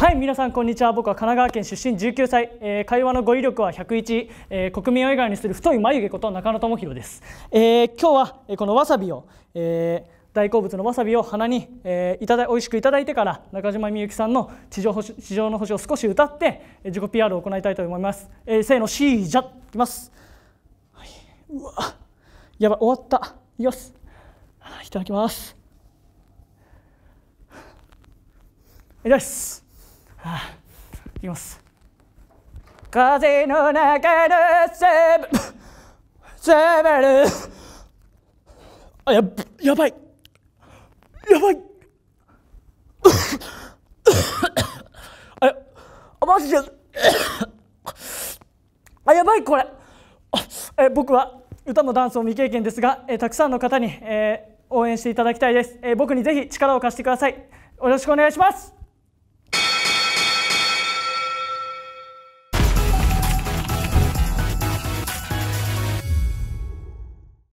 はい皆さんこんにちは僕は神奈川県出身19歳、えー、会話の語彙力は101、えー、国民を笑顔にする太い眉毛こと中野智博です、えー、今日は、えこのわさびを、えー、大好物のわさびを鼻に、えー、いただ美味しくいただいてから中島みゆきさんの地上地上の星」を少し歌って自己 PR を行いたいと思います、えー、せーのシーじゃいきます、はい、うわやばい終わったいきますいただきますいただきますあ、いきます風の中のセブセブルあややばいやばいあれマジであやばいこれえ僕は歌もダンスも未経験ですが、えたくさんの方に、えー、応援していただきたいです、え僕にぜひ力を貸してくださいよろしくお願いします